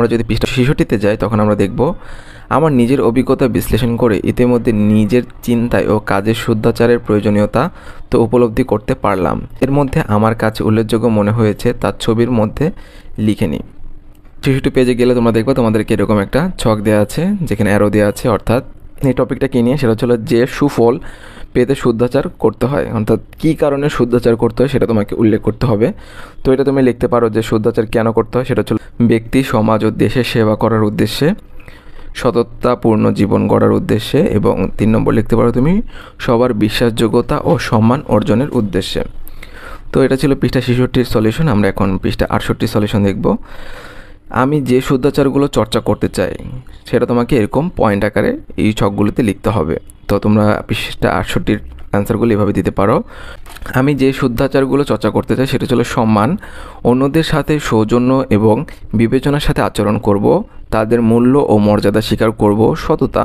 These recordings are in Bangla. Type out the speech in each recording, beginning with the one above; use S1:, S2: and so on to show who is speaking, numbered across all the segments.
S1: আমরা যদি পৃষ্ঠা শিশুটিতে যাই তখন আমরা দেখব আমার নিজের অভিজ্ঞতা বিশ্লেষণ করে ইতিমধ্যে নিজের চিন্তায় ও কাজের শুদ্ধাচারের প্রয়োজনীয়তা তো উপলব্ধি করতে পারলাম এর মধ্যে আমার কাছে উল্লেখযোগ্য মনে হয়েছে তার ছবির মধ্যে লিখে নিই শিশুটি পেজে গেলে তোমরা দেখবে তোমাদেরকে এরকম একটা ছক দেওয়া আছে যেখানে অ্যারো দেওয়া আছে অর্থাৎ এই টপিকটা কী নিয়ে সেটা হচ্ছিল যে সুফল পেতে শুদ্ধাচার করতে হয় অর্থাৎ কী কারণে শুদ্ধাচার করতে হয় সেটা তোমাকে উল্লেখ করতে হবে তো এটা তুমি লিখতে পারো যে শুদ্ধাচার কেন করতে হয় সেটা হচ্ছে ব্যক্তি সমাজ ও দেশের সেবা করার উদ্দেশ্যে সততাপূর্ণ জীবন গড়ার উদ্দেশ্যে এবং তিন নম্বর লিখতে পারো তুমি সবার বিশ্বাসযোগ্যতা ও সম্মান অর্জনের উদ্দেশ্যে তো এটা ছিল পৃষ্ঠা ছেষট্টির সলিউশন আমরা এখন পৃষ্ঠা আটষট্টির সলিউশন দেখব আমি যে শুদ্ধাচারগুলো চর্চা করতে চাই সেটা তোমাকে এরকম পয়েন্ট আকারে এই ছকগুলোতে লিখতে হবে তো তোমরা বিশেষটা আটষট্টির অ্যান্সারগুলো এভাবে দিতে পারো আমি যে শুদ্ধাচারগুলো চর্চা করতে চাই সেটা হলো সম্মান অন্যদের সাথে সৌজন্য এবং বিবেচনার সাথে আচরণ করব তাদের মূল্য ও মর্যাদা স্বীকার করব সততা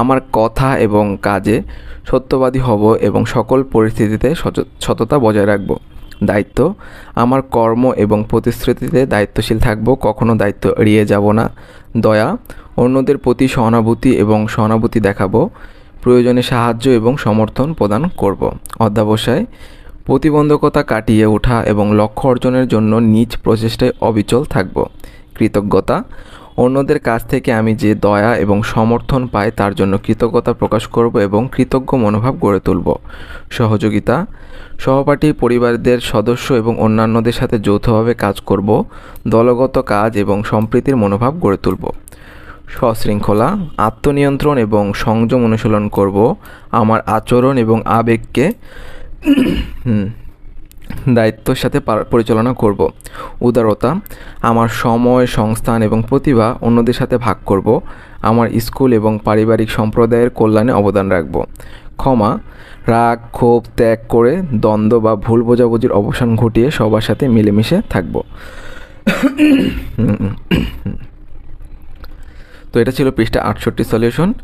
S1: আমার কথা এবং কাজে সত্যবাদী হব এবং সকল পরিস্থিতিতে সততা বজায় রাখবো দায়িত্ব আমার কর্ম এবং প্রতিশ্রুতিতে দায়িত্বশীল থাকব কখনো দায়িত্ব এড়িয়ে যাব না দয়া অন্যদের প্রতি সহানুভূতি এবং সহানুভূতি দেখাবো প্রয়োজনে সাহায্য এবং সমর্থন প্রদান করব অধ্যাবসায় প্রতিবন্ধকতা কাটিয়ে ওঠা এবং লক্ষ্য অর্জনের জন্য নিজ প্রচেষ্টায় অবিচল থাকব কৃতজ্ঞতা অন্যদের কাছ থেকে আমি যে দয়া এবং সমর্থন পাই তার জন্য কৃতজ্ঞতা প্রকাশ করব এবং কৃতজ্ঞ মনোভাব গড়ে তুলব সহযোগিতা সহপাঠী পরিবারদের সদস্য এবং অন্যান্যদের সাথে যৌথভাবে কাজ করব দলগত কাজ এবং সম্প্রীতির মনোভাব গড়ে তুলব সশৃঙ্খলা আত্মনিয়ন্ত্রণ এবং সংযম অনুশীলন করব আমার আচরণ এবং আবেগকে দায়িত্বর সাথে পরিচালনা করব। উদারতা আমার সময় সংস্থান এবং প্রতিভা অন্যদের সাথে ভাগ করব। আমার স্কুল এবং পারিবারিক সম্প্রদায়ের কল্যাণে অবদান রাখব ক্ষমা রাগ ক্ষোভ ত্যাগ করে দ্বন্দ্ব বা ভুল বোঝাবুঝির অবসান ঘটিয়ে সবার সাথে মিলেমিশে থাকব তো এটা ছিল পৃষ্ঠা আটষট্টি সলিউশন